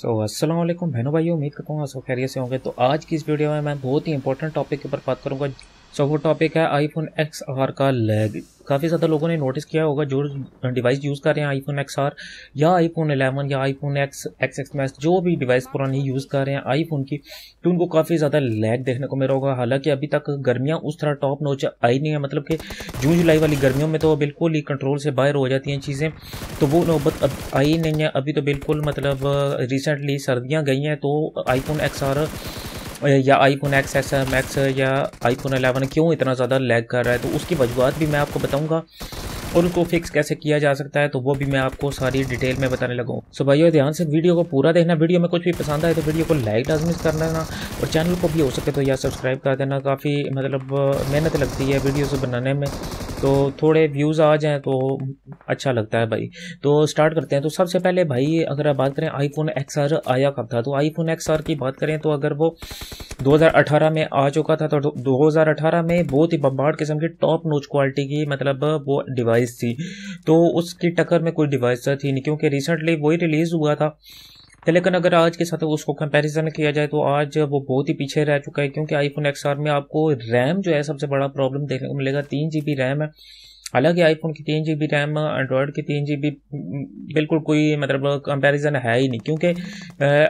सो so, Aslam बहनों भाई उम्मीद करता हूँ सब खैरियत से होंगे तो आज की इस वीडियो में मैं बहुत ही इंपॉर्टेंट टॉपिक के ऊपर बात करूँगा सो वो टॉपिक है आईफोन एक्स आर का लैग काफ़ी ज़्यादा लोगों ने नोटिस किया होगा जो डिवाइस यूज़ कर रहे हैं आईफोन एक्स आर या आईफोन 11 या iPhone X X X Max जो भी डिवाइस पुरानी यूज़ कर रहे हैं आईफोन की तो उनको काफ़ी ज़्यादा लैग देखने को मिल रहा होगा हालांकि अभी तक गर्मियाँ उस तरह टॉप नोच आई नहीं है मतलब कि जून जुलाई वाली गर्मियों में तो बिल्कुल ही कंट्रोल से बाहर हो जाती हैं चीज़ें तो वो नौबत अब आई नहीं है अभी तो बिल्कुल मतलब रिसेंटली सर्दियाँ गई हैं तो आईफोन एक्स आर या आईफोन एक्स एस मैक्स या आईफोन 11 क्यों इतना ज़्यादा लैग कर रहा है तो उसकी वजूहत भी मैं आपको बताऊँगा और उसको फिक्स कैसे किया जा सकता है तो वो भी मैं आपको सारी डिटेल में बताने लगा हूँ सो भाइयों ध्यान से वीडियो को पूरा देखना वीडियो में कुछ भी पसंद आए तो वीडियो को लाइक लाजमिस कर देना और चैनल को भी हो सके तो या सब्सक्राइब कर देना काफ़ी मतलब मेहनत लगती है वीडियोज़ बनाने में तो थोड़े व्यूज़ आ जाएँ तो अच्छा लगता है भाई तो स्टार्ट करते हैं तो सबसे पहले भाई अगर आप बात करें आईफोन एक्स आया कब था तो आईफोन एक्स की बात करें तो अगर वो 2018 में आ चुका था तो 2018 में बहुत ही बम्बार किस्म की टॉप नोच क्वालिटी की मतलब वो डिवाइस थी तो उसकी टक्कर में कोई डिवाइस थी नहीं क्योंकि रिसेंटली वही रिलीज़ हुआ था तो लेकिन अगर आज के साथ उसको कंपैरिजन किया जाए तो आज वो बहुत ही पीछे रह चुका है क्योंकि आईफोन एक्स में आपको रैम जो है सबसे बड़ा प्रॉब्लम देखने को मिलेगा तीन जी रैम है हालांकि आईफोन की तीन जी बी रैम एंड्रॉयड की तीन जी बी बिल्कुल कोई मतलब कंपैरिजन है ही नहीं क्योंकि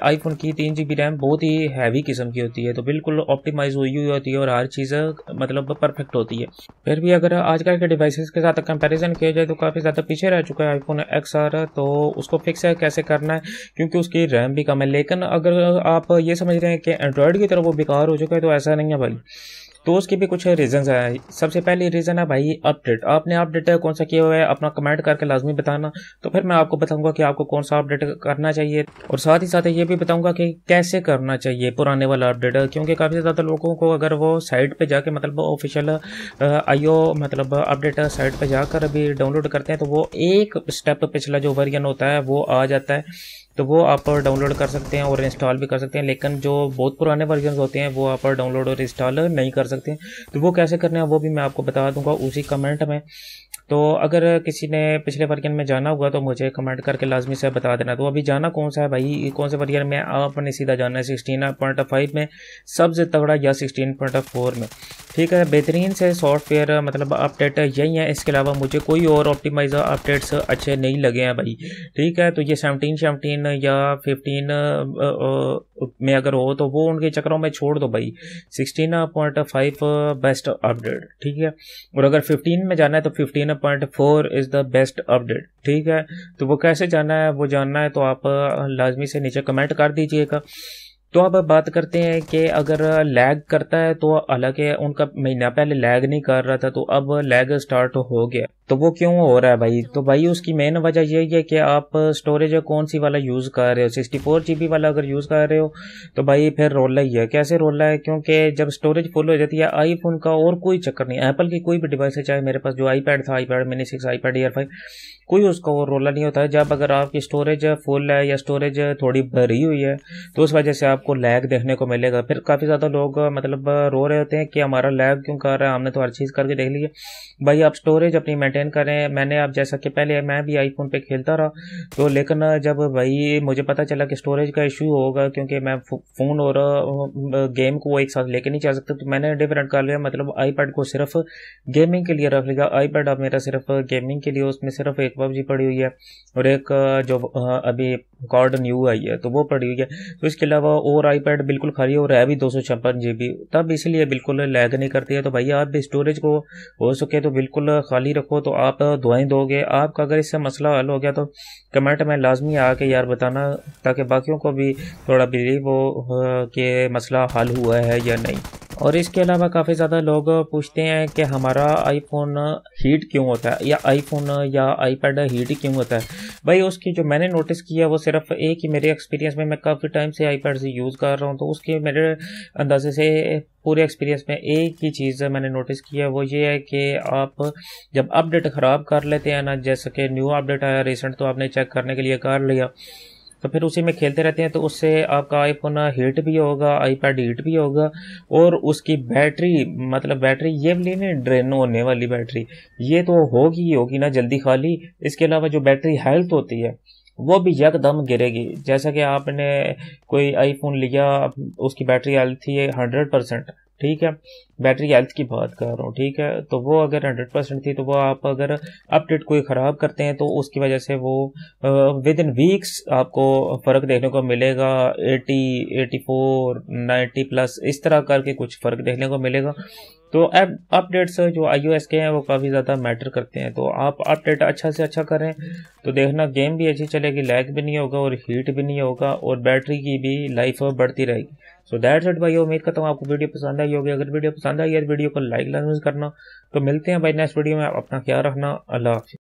आईफोन की तीन जी बी रैम बहुत ही हैवी किस्म की होती है तो बिल्कुल ऑप्टिमाइज हुई हुई होती है और हर चीज़ मतलब परफेक्ट होती है फिर भी अगर आजकल के डिवाइसेस के साथ कंपैरिजन किया जाए तो काफ़ी ज़्यादा पीछे रह चुका है आईफोन एक्स आर तो उसको फिक्स है कैसे करना है क्योंकि उसकी रैम भी कम है लेकिन अगर आप ये समझ रहे हैं कि एंड्रॉयड की तरफ वो बेकार हो चुका है तो ऐसा नहीं है भाई तो उसके भी कुछ रीजन है सबसे पहले रीज़न है भाई अपडेट आपने अपडेट कौन सा किया हुआ है अपना कमेंट करके लाजमी बताना तो फिर मैं आपको बताऊंगा कि आपको कौन सा अपडेट करना चाहिए और साथ ही साथ ये भी बताऊंगा कि कैसे करना चाहिए पुराने वाला अपडेट क्योंकि काफ़ी ज़्यादा लोगों को अगर वो साइट पर जाके मतलब ऑफिशियल आईओ मतलब अपडेट साइट पर जाकर अभी डाउनलोड करते हैं तो वो एक स्टेप पिछला जो वर्जन होता है वो आ जाता है तो वो आप डाउनलोड कर सकते हैं और इंस्टॉल भी कर सकते हैं लेकिन जो बहुत पुराने वर्जन होते हैं वो आप डाउनलोड और इंस्टॉल नहीं कर सकते हैं तो वो कैसे करना है वो भी मैं आपको बता दूंगा उसी कमेंट में तो अगर किसी ने पिछले वर्जन में जाना हुआ तो मुझे कमेंट करके लाजमी से बता देना तो अभी जाना कौन सा है भाई कौन से वर्जन में आपने सीधा जाना है सिक्सटीन पॉइंट फाइव में सबसे तगड़ा या सिक्सटीन पॉइंट फोर में ठीक है बेहतरीन से सॉफ्टवेयर मतलब अपडेट यही है इसके अलावा मुझे कोई और ऑप्टिमाइजर अपडेट्स अच्छे नहीं लगे हैं भाई ठीक है तो ये सेवनटीन सेवनटीन या फिफ्टीन में अगर हो तो वो उनके चक्करों में छोड़ दो भाई sixteen point five best update ठीक है और अगर फिफ्टीन में जाना है तो fifteen 1.4 is the best update ठीक है तो वो कैसे जाना है वो जानना है तो आप लाजमी से नीचे कमेंट कर दीजिएगा तो अब बात करते हैं कि अगर लैग करता है तो हालांकि उनका महीना पहले लैग नहीं कर रहा था तो अब लैग स्टार्ट हो गया तो वो क्यों हो रहा है भाई अच्छा, तो भाई अच्छा। उसकी मेन वजह यही है कि आप स्टोरेज कौन सी वाला यूज़ कर रहे हो सिक्सटी फोर जी बी वाला अगर यूज़ कर रहे हो तो भाई फिर रोला ही है कैसे रोला है क्योंकि जब स्टोरेज फुल हो जाती है आईफोन का और कोई चक्कर नहीं एप्पल की कोई भी डिवाइस है चाहे मेरे पास जो आईपैड था iPad mini six iPad Air five कोई उसका वो रोला नहीं होता है जब अगर आपकी स्टोरेज फुल है या स्टोरेज थोड़ी भरी हुई है तो उस वजह से आपको लैग देखने को मिलेगा फिर काफ़ी ज़्यादा लोग मतलब रो रहे होते हैं कि हमारा लैग क्यों कर रहा है हमने तो हर चीज़ करके देख ली है भाई आप स्टोरेज अपनी मेंटेन मेंटेन करें मैंने अब जैसा कि पहले मैं भी आईफोन पे खेलता रहा तो लेकिन जब भाई मुझे पता चला कि स्टोरेज का इशू होगा क्योंकि मैं फ़ोन और गेम को एक साथ लेके नहीं जा सकता तो मैंने डिफरेंट कर लिया मतलब आईपैड को सिर्फ गेमिंग के लिए रख लिया आईपैड अब मेरा सिर्फ गेमिंग के लिए उसमें सिर्फ एक पबजी पड़ी हुई है और एक जो अभी कॉर्ड न्यू आई है तो वो पड़ी हुई है तो इसके अलावा और आईपैड बिल्कुल खाली और है भी दो सौ तब इसलिए बिल्कुल लैग नहीं करती है तो भाई आप भी स्टोरेज को हो सके तो बिल्कुल खाली रखो तो तो आप दुआई दोगे आपका अगर इससे मसला हल हो गया तो कमेंट में लाजमी आके यार बताना ताकि बाकियों को भी थोड़ा बिलीव हो कि मसला हल हुआ है या नहीं और इसके अलावा काफ़ी ज़्यादा लोग पूछते हैं कि हमारा आईफोन हीट क्यों होता है या आईफोन या आईपैड हीट क्यों होता है भाई उसकी जो मैंने नोटिस किया वो सिर्फ एक ही मेरे एक्सपीरियंस में मैं काफ़ी टाइम से आईपैड से यूज़ कर रहा हूँ तो उसके मेरे अंदाजे से पूरे एक्सपीरियंस में एक ही चीज़ मैंने नोटिस किया वो ये है कि आप जब अपडेट ख़राब कर लेते हैं ना जैसे कि न्यू अपडेट आया रिसेंट तो आपने चेक करने के लिए कर लिया तो फिर उसी में खेलते रहते हैं तो उससे आपका आईफोन हीट भी होगा आईपैड हीट भी होगा और उसकी बैटरी मतलब बैटरी ये भी नहीं ड्रेन होने वाली बैटरी ये तो होगी ही होगी ना जल्दी खाली इसके अलावा जो बैटरी हेल्थ होती है वो भी यकदम गिरेगी जैसा कि आपने कोई आईफोन लिया उसकी बैटरी हेल्थ थी हंड्रेड परसेंट ठीक है बैटरी हेल्थ की बात कर रहा हूँ ठीक है तो वो अगर हंड्रेड परसेंट थी तो वो आप अगर अपडेट कोई ख़राब करते हैं तो उसकी वजह से वो विद इन वीक्स आपको फ़र्क देखने को मिलेगा eighty eighty four ninety plus इस तरह करके कुछ फ़र्क देखने को मिलेगा तो ऐप अपडेट्स जो आई के हैं वो काफ़ी ज़्यादा मैटर करते हैं तो आप अपडेट अच्छा से अच्छा करें तो देखना गेम भी अच्छी चलेगी लैग भी नहीं होगा और हीट भी नहीं होगा और बैटरी की भी लाइफ बढ़ती रहेगी सो दैट्स इट भाई उम्मीद करता हूँ आपको वीडियो पसंद आई होगी अगर वीडियो पसंद आई है वीडियो को लाइक लाजमी करना तो मिलते हैं भाई नेक्स्ट वीडियो में अपना ख्याल रखना अल्लाह हाफि